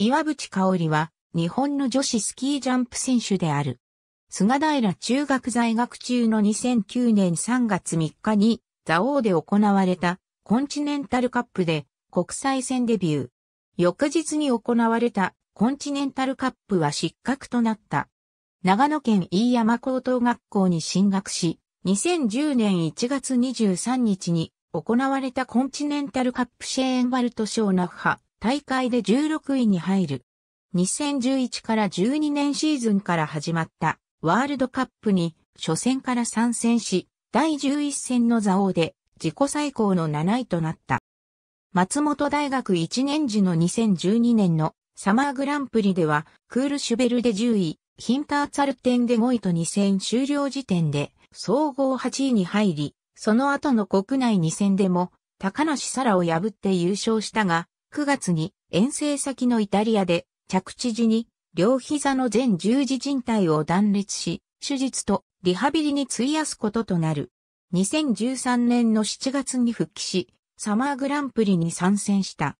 岩渕香織は、日本の女子スキージャンプ選手である。菅平中学在学中の2009年3月3日に、座王で行われたコンチネンタルカップで国際戦デビュー。翌日に行われたコンチネンタルカップは失格となった。長野県飯山高等学校に進学し、2010年1月23日に行われたコンチネンタルカップシェーンワルト賞ナフハ大会で16位に入る。2011から12年シーズンから始まったワールドカップに初戦から参戦し、第11戦の座王で自己最高の7位となった。松本大学1年時の2012年のサマーグランプリではクールシュベルで10位、ヒンターツァルテンで5位と2戦終了時点で総合8位に入り、その後の国内2戦でも高梨沙羅を破って優勝したが、9月に遠征先のイタリアで着地時に両膝の全十字靭帯を断裂し、手術とリハビリに費やすこととなる。2013年の7月に復帰し、サマーグランプリに参戦した。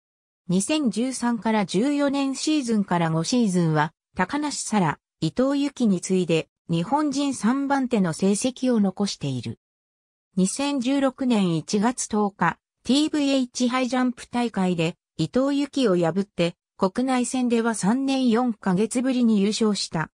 2013から14年シーズンから5シーズンは、高梨沙羅、伊藤由紀に次いで、日本人3番手の成績を残している。2016年1月10日、TVH ハイジャンプ大会で、伊藤幸を破って、国内戦では3年4ヶ月ぶりに優勝した。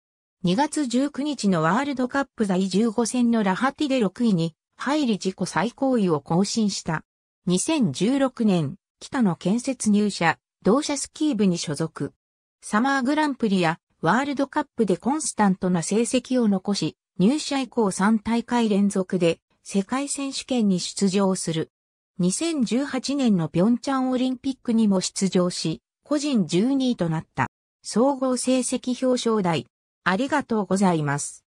2月19日のワールドカップ第15戦のラハティで6位に入り自己最高位を更新した。2016年、北の建設入社、同社スキー部に所属。サマーグランプリやワールドカップでコンスタントな成績を残し、入社以降3大会連続で世界選手権に出場する。2018年の平昌オリンピックにも出場し、個人12位となった。総合成績表彰台。ありがとうございます。